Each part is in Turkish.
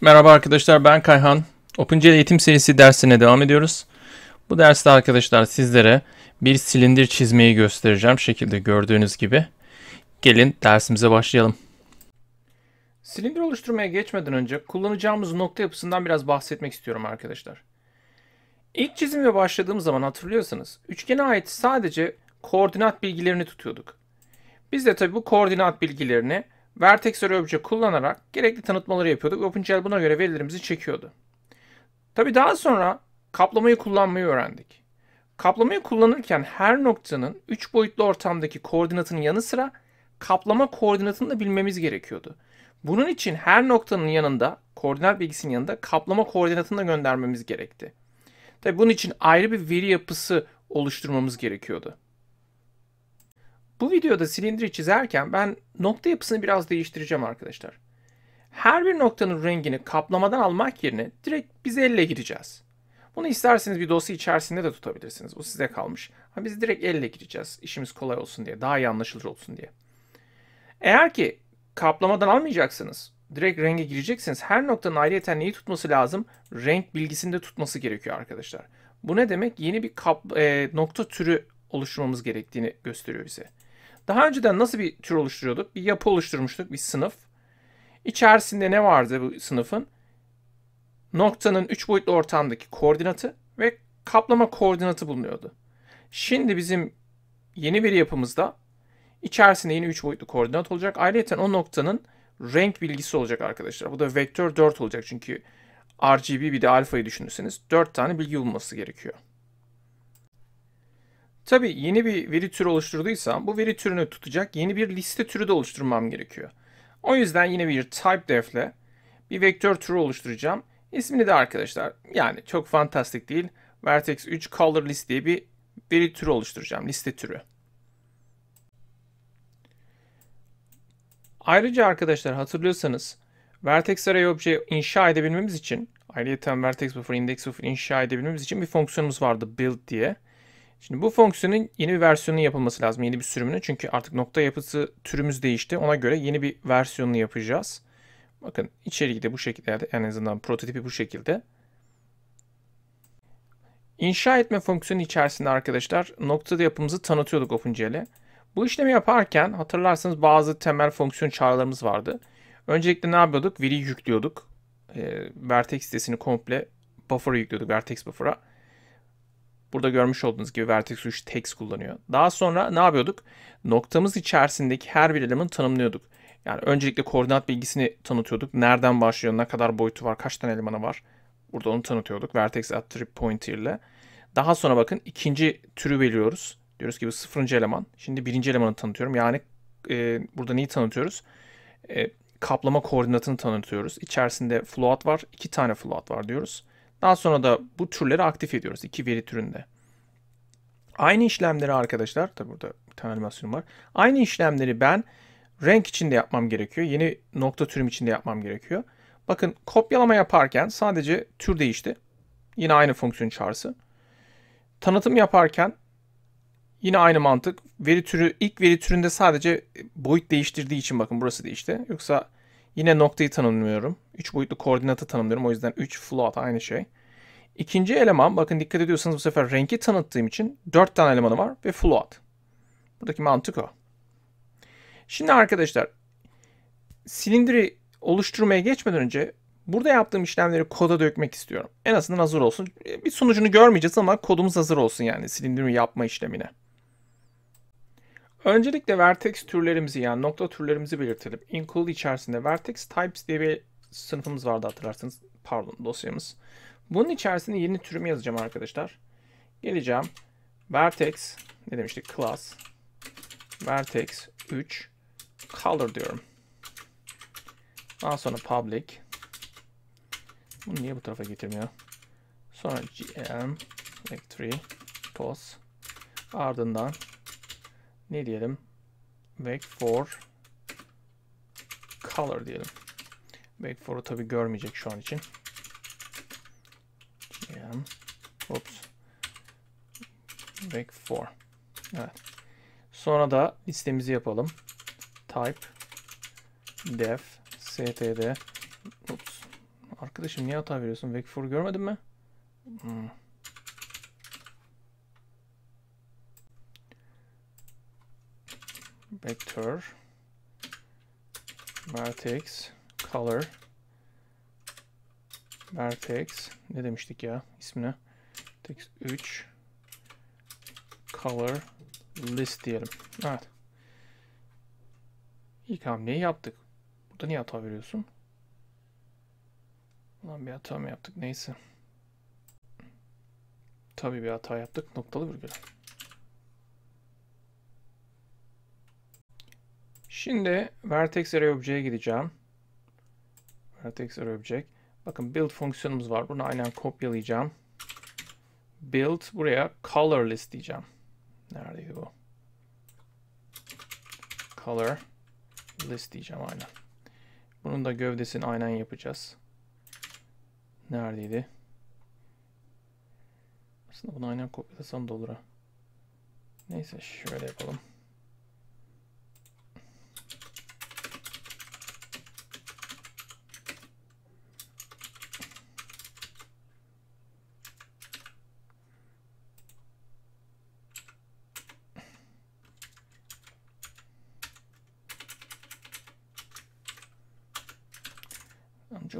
Merhaba arkadaşlar ben Kayhan. OpenCL eğitim serisi dersine devam ediyoruz. Bu derste arkadaşlar sizlere bir silindir çizmeyi göstereceğim şekilde gördüğünüz gibi. Gelin dersimize başlayalım. Silindir oluşturmaya geçmeden önce kullanacağımız nokta yapısından biraz bahsetmek istiyorum arkadaşlar. İlk çizime başladığım zaman hatırlıyorsanız üçgene ait sadece koordinat bilgilerini tutuyorduk. Biz de tabi bu koordinat bilgilerini vertex array kullanarak gerekli tanıtmaları yapıyorduk ve OpenGL buna göre verilerimizi çekiyordu. Tabi daha sonra kaplamayı kullanmayı öğrendik. Kaplamayı kullanırken her noktanın 3 boyutlu ortamdaki koordinatının yanı sıra kaplama koordinatını da bilmemiz gerekiyordu. Bunun için her noktanın yanında, koordinat bilgisinin yanında kaplama koordinatını da göndermemiz gerekti. Tabi bunun için ayrı bir veri yapısı oluşturmamız gerekiyordu. Bu videoda silindiri çizerken ben nokta yapısını biraz değiştireceğim arkadaşlar. Her bir noktanın rengini kaplamadan almak yerine direkt biz elle gireceğiz. Bunu isterseniz bir dosya içerisinde de tutabilirsiniz. Bu size kalmış. Ha, biz direkt elle gireceğiz. İşimiz kolay olsun diye. Daha iyi anlaşılır olsun diye. Eğer ki kaplamadan almayacaksınız. Direkt renge gireceksiniz. Her noktanın ayrıyeten neyi tutması lazım? Renk bilgisinde tutması gerekiyor arkadaşlar. Bu ne demek? Yeni bir kap, e, nokta türü oluşturmamız gerektiğini gösteriyor bize. Daha önceden nasıl bir tür oluşturuyorduk? Bir yapı oluşturmuştuk, bir sınıf. İçerisinde ne vardı bu sınıfın? Noktanın 3 boyutlu ortamdaki koordinatı ve kaplama koordinatı bulunuyordu. Şimdi bizim yeni bir yapımızda içerisinde yeni 3 boyutlu koordinat olacak. Ayrıca o noktanın renk bilgisi olacak arkadaşlar. Bu da vektör 4 olacak çünkü RGB bir de alfayı düşünürseniz 4 tane bilgi bulması gerekiyor. Tabii yeni bir veri türü oluşturduysam bu veri türünü tutacak yeni bir liste türü de oluşturmam gerekiyor. O yüzden yine bir typedef ile bir vektör türü oluşturacağım. İsmini de arkadaşlar yani çok fantastik değil. Vertex 3 color list diye bir veri türü oluşturacağım. Liste türü. Ayrıca arkadaşlar hatırlıyorsanız Vertex Array Obje inşa edebilmemiz için ayrıyeten Vertex Buffer, Index Buffer inşa edebilmemiz için bir fonksiyonumuz vardı build diye. Şimdi bu fonksiyonun yeni bir versiyonun yapılması lazım. Yeni bir sürümünü Çünkü artık nokta yapısı türümüz değişti. Ona göre yeni bir versiyonunu yapacağız. Bakın içeriği de bu şekilde en azından prototipi bu şekilde. İnşa etme fonksiyonu içerisinde arkadaşlar nokta yapımızı tanıtıyorduk OpenGL'e. Bu işlemi yaparken hatırlarsanız bazı temel fonksiyon çağrılarımız vardı. Öncelikle ne yapıyorduk? Veri yüklüyorduk. E, vertex sitesini komple buffer'a yüklüyorduk. Vertex buffer'a. Burada görmüş olduğunuz gibi vertex 3 text kullanıyor. Daha sonra ne yapıyorduk? Noktamız içerisindeki her bir elemanı tanımlıyorduk. Yani öncelikle koordinat bilgisini tanıtıyorduk. Nereden başlıyor, ne kadar boyutu var, kaç tane elemanı var. Burada onu tanıtıyorduk. Vertex attribute pointer ile. Daha sonra bakın ikinci türü belirliyoruz. Diyoruz ki bu sıfırıncı eleman. Şimdi birinci elemanı tanıtıyorum. Yani e, burada neyi tanıtıyoruz? E, kaplama koordinatını tanıtıyoruz. İçerisinde float var. iki tane float var diyoruz. Daha sonra da bu türleri aktif ediyoruz iki veri türünde. Aynı işlemleri arkadaşlar, tabi burada bir tane animasyon var. Aynı işlemleri ben renk içinde yapmam gerekiyor. Yeni nokta türüm içinde yapmam gerekiyor. Bakın kopyalama yaparken sadece tür değişti. Yine aynı fonksiyon çağrısı. Tanıtım yaparken yine aynı mantık. Veri türü ilk veri türünde sadece boyut değiştirdiği için bakın burası değişti. Yoksa Yine noktayı tanımlıyorum. 3 boyutlu koordinatı tanımlıyorum. O yüzden 3 float aynı şey. İkinci eleman bakın dikkat ediyorsanız bu sefer rengi tanıttığım için 4 tane elemanı var ve float. Buradaki mantık o. Şimdi arkadaşlar silindiri oluşturmaya geçmeden önce burada yaptığım işlemleri koda dökmek istiyorum. En azından hazır olsun. E, bir sonucunu görmeyeceğiz ama kodumuz hazır olsun yani silindiri yapma işlemine. Öncelikle vertex türlerimizi yani nokta türlerimizi belirtelim. Include içerisinde vertex types diye bir sınıfımız vardı hatırlarsınız. Pardon dosyamız. Bunun içerisinde yeni türümü yazacağım arkadaşlar. Geleceğim. Vertex ne demiştik? Class. Vertex 3 color diyorum. Daha sonra public. Bunu niye bu tarafa getirmiyor? Sonra gm vec3 pos ardından ne diyelim? Wait for color diyelim. Wait for'u tabi görmeyecek şu an için. Diyelim. Oops. Wait for. Evet. Sonra da listemizi yapalım. Type def std Oops. Arkadaşım niye hata veriyorsun? Wait for görmedin mi? Hmm. Vector. Vertex. Color. Vertex. Ne demiştik ya ismine? Text 3. Color. List diyelim. Evet. İlk hamleyi yaptık. Burada niye hata veriyorsun? Ulan bir hata mı yaptık? Neyse. Tabii bir hata yaptık. Noktalı virgül. Şimdi vertex array objeye gideceğim. Vertex array object. Bakın build fonksiyonumuz var. Bunu aynen kopyalayacağım. Build buraya color list diyeceğim. Neredeydi bu? Color list diyeceğim aynen. Bunun da gövdesini aynen yapacağız. Neredeydi? Aslında bunu aynen kopyalasam da olur Neyse şöyle yapalım.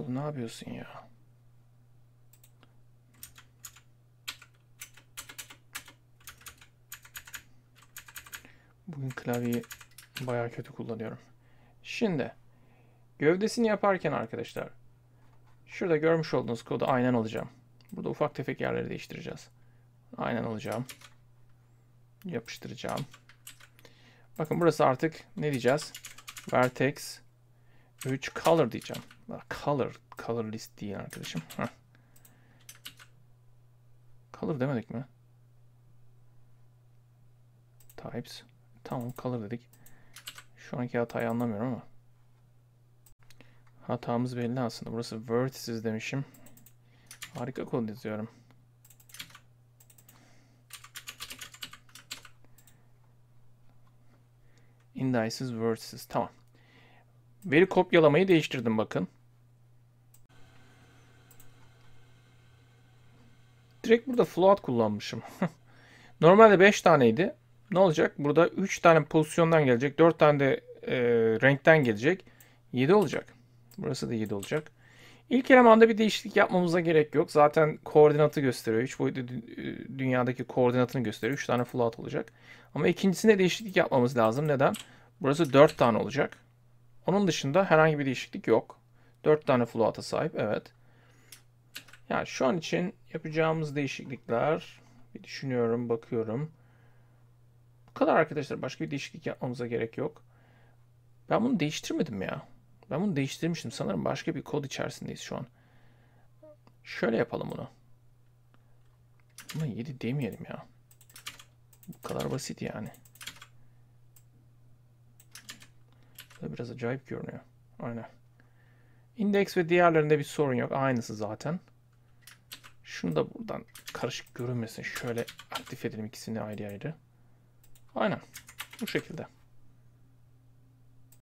Erol ne yapıyorsun ya? Bugün klavyeyi bayağı kötü kullanıyorum. Şimdi gövdesini yaparken arkadaşlar şurada görmüş olduğunuz kodu aynen alacağım. Burada ufak tefek yerleri değiştireceğiz. Aynen alacağım. Yapıştıracağım. Bakın burası artık ne diyeceğiz? Vertex 3 color diyeceğim. Color, color list diye arkadaşım. Heh. Color demedik mi? Types. Tamam color dedik. Şu anki hatayı anlamıyorum ama. Hatamız belli aslında. Burası vertices demişim. Harika kod yazıyorum. Indices vertices. Tamam. Veri kopyalamayı değiştirdim bakın. Direkt burada float kullanmışım. Normalde 5 taneydi. Ne olacak? Burada 3 tane pozisyondan gelecek. 4 tane de e, renkten gelecek. 7 olacak. Burası da 7 olacak. İlk elemanda bir değişiklik yapmamıza gerek yok. Zaten koordinatı gösteriyor. 3 boyutlu e, dünyadaki koordinatını gösteriyor. 3 tane float olacak. Ama ikincisinde değişiklik yapmamız lazım. Neden? Burası 4 tane olacak. Onun dışında herhangi bir değişiklik yok. 4 tane float'a sahip evet. Yani şu an için yapacağımız değişiklikler bir düşünüyorum, bakıyorum. Bu kadar arkadaşlar. Başka bir değişiklik yapmamıza gerek yok. Ben bunu değiştirmedim ya. Ben bunu değiştirmiştim. Sanırım başka bir kod içerisindeyiz şu an. Şöyle yapalım bunu. Ama 7 demeyelim ya. Bu kadar basit yani. biraz acayip görünüyor. Aynen. Index ve diğerlerinde bir sorun yok. Aynısı zaten. Şunu da buradan karışık görünmesin. Şöyle aktif edelim ikisini ayrı ayrı. Aynen. Bu şekilde.